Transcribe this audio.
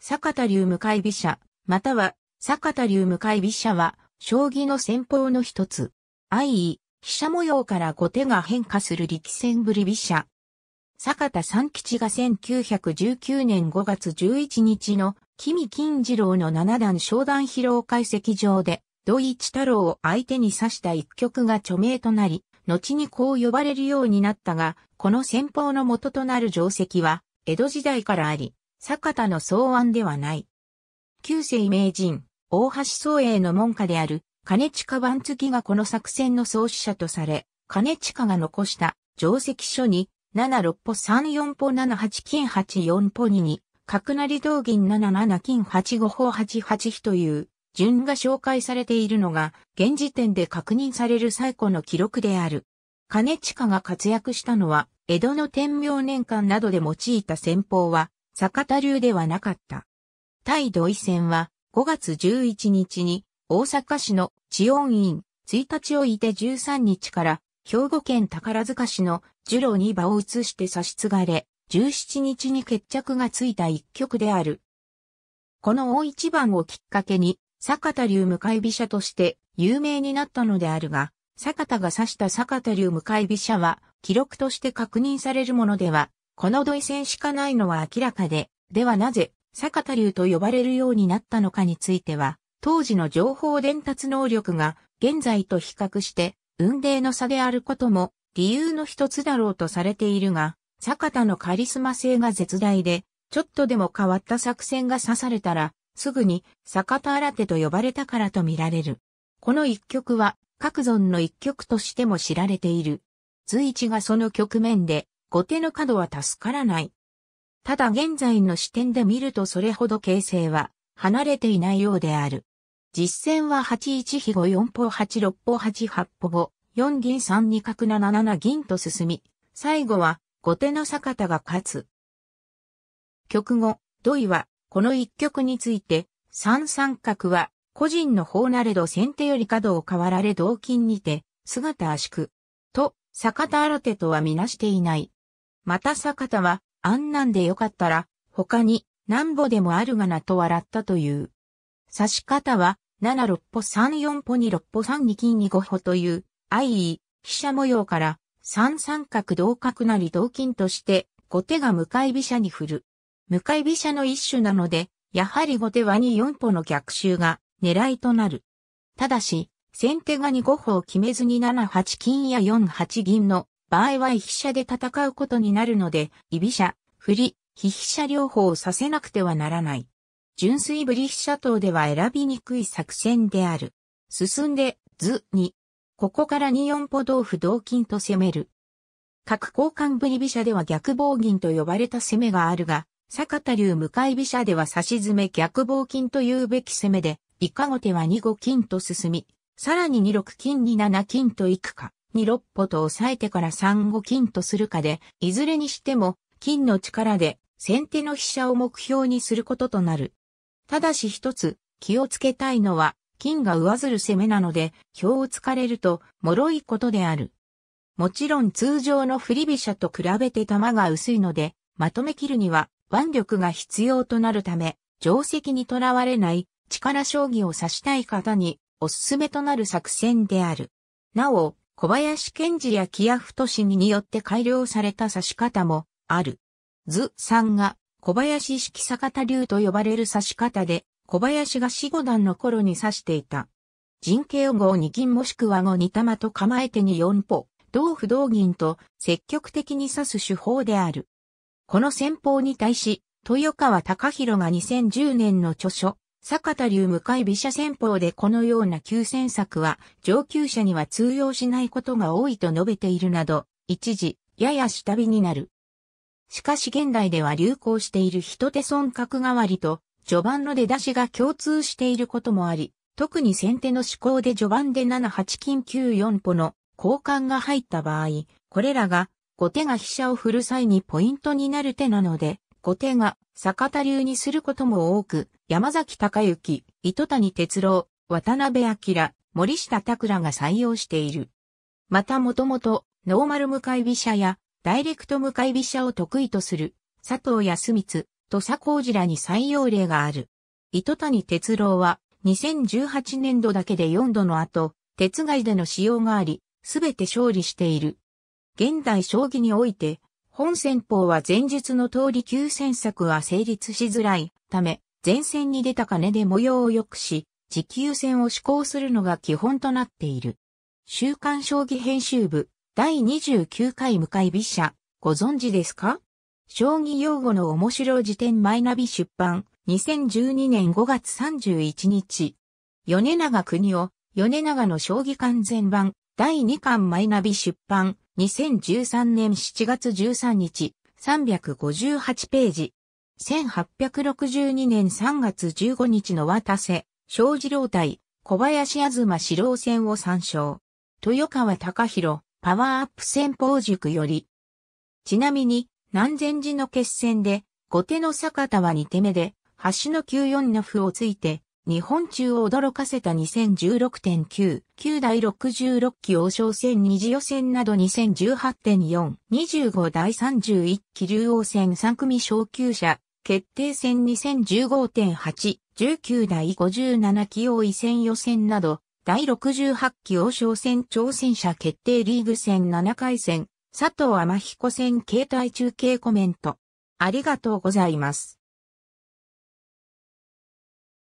坂田流向かい飛車、または、坂田流向かい飛車は、将棋の戦法の一つ。相位、飛車模様から後手が変化する力戦ぶり飛車。坂田三吉が1919年5月11日の、君金次郎の七段商談披露解析上で、土井一太郎を相手に指した一曲が著名となり、後にこう呼ばれるようになったが、この戦法の元となる定石は、江戸時代からあり、坂田の草案ではない。旧世名人、大橋宗英の門下である、金近番付がこの作戦の創始者とされ、金近が残した、定石書に、76歩34歩78金84歩2に、角成同銀77金85法88という、順が紹介されているのが、現時点で確認される最古の記録である。金近が活躍したのは、江戸の天明年間などで用いた戦法は、坂田流ではなかった。対土井線は5月11日に大阪市の地温院1日をいて13日から兵庫県宝塚市の樹郎に2場を移して差し継がれ、17日に決着がついた一曲である。この大一番をきっかけに、坂田流向かい飛車として有名になったのであるが、坂田が指した坂田流向かい飛車は記録として確認されるものではこの土井線しかないのは明らかで、ではなぜ、坂田流と呼ばれるようになったのかについては、当時の情報伝達能力が現在と比較して運命の差であることも理由の一つだろうとされているが、坂田のカリスマ性が絶大で、ちょっとでも変わった作戦が刺されたら、すぐに坂田新手と呼ばれたからと見られる。この一曲は、各存の一曲としても知られている。随一がその局面で、後手の角は助からない。ただ現在の視点で見るとそれほど形勢は離れていないようである。実戦は8一飛後4歩8六歩8八歩後、4銀3二角7七銀と進み、最後は後手の坂田が勝つ。局後、土井はこの一局について、三三角は個人の方なれど先手より角を変わられ同金にて、姿足く、と、坂田新手とはみなしていない。また坂田は、あんなんでよかったら、他に、何歩でもあるがなと笑ったという。刺し方は、七六歩三四歩に六歩三二金に五歩という、相い、飛車模様から、三三角同角なり同金として、後手が向かい飛車に振る。向かい飛車の一種なので、やはり後手は二四歩の逆襲が狙いとなる。ただし、先手が二五歩を決めずに七八金や四八銀の場合は飛車で戦うことになるので、居飛車、振り、飛車両方をさせなくてはならない。純粋ぶり飛車等では選びにくい作戦である。進んで、図に。ここから2四歩同歩同金と攻める。各交換ぶり飛車では逆棒銀と呼ばれた攻めがあるが、坂田流向かい飛車では差し詰め逆棒金というべき攻めで、いかご手は2五金と進み、さらに2六金に7金と行くか。二六歩と押さえてから三五金とするかで、いずれにしても、金の力で、先手の飛車を目標にすることとなる。ただし一つ、気をつけたいのは、金が上ずる攻めなので、票を突かれると、脆いことである。もちろん通常の振り飛車と比べて玉が薄いので、まとめ切るには腕力が必要となるため、定石にとらわれない力将棋を指したい方におすすめとなる作戦である。なお、小林賢治や木屋太氏によって改良された刺し方もある。図3が小林式坂田流と呼ばれる刺し方で、小林が死後段の頃に刺していた。人形号二銀もしくは後二玉と構えてに四歩、同歩同銀と積極的に刺す手法である。この戦法に対し、豊川隆弘が2010年の著書、坂田流向かい飛車戦法でこのような急戦策は上級者には通用しないことが多いと述べているなど、一時、やや下火になる。しかし現代では流行している人手損角代わりと、序盤の出だしが共通していることもあり、特に先手の思考で序盤で7八金9四歩の交換が入った場合、これらが後手が飛車を振る際にポイントになる手なので、後手が坂田流にすることも多く、山崎隆之、糸谷哲郎、渡辺明、森下拓らが採用している。またもともと、ノーマル向かい飛車や、ダイレクト向かい飛車を得意とする、佐藤康光、と佐工寺らに採用例がある。糸谷哲郎は、2018年度だけで4度の後、鉄外での使用があり、すべて勝利している。現代将棋において、本戦法は前述の通り急戦策は成立しづらいため、前線に出た金で模様を良くし、持久戦を施行するのが基本となっている。週刊将棋編集部第29回向井美社、ご存知ですか将棋用語の面白辞典マイナビ出版2012年5月31日。米長国を米長の将棋完全版第2巻マイナビ出版2013年7月13日358ページ1862年3月15日の渡瀬、小次郎対小林東四郎戦を参照。豊川隆弘、パワーアップ戦法塾より。ちなみに、南禅寺の決戦で、後手の坂田は2手目で、橋の94の歩をついて、日本中を驚かせた2016.9、9第66期王将戦二次予選など2018.4、25第31期竜王戦3組昇級者、決定戦2015.8、19第57期王位戦予選など、第68期王将戦挑戦者決定リーグ戦7回戦、佐藤天彦戦携帯中継コメント。ありがとうございます。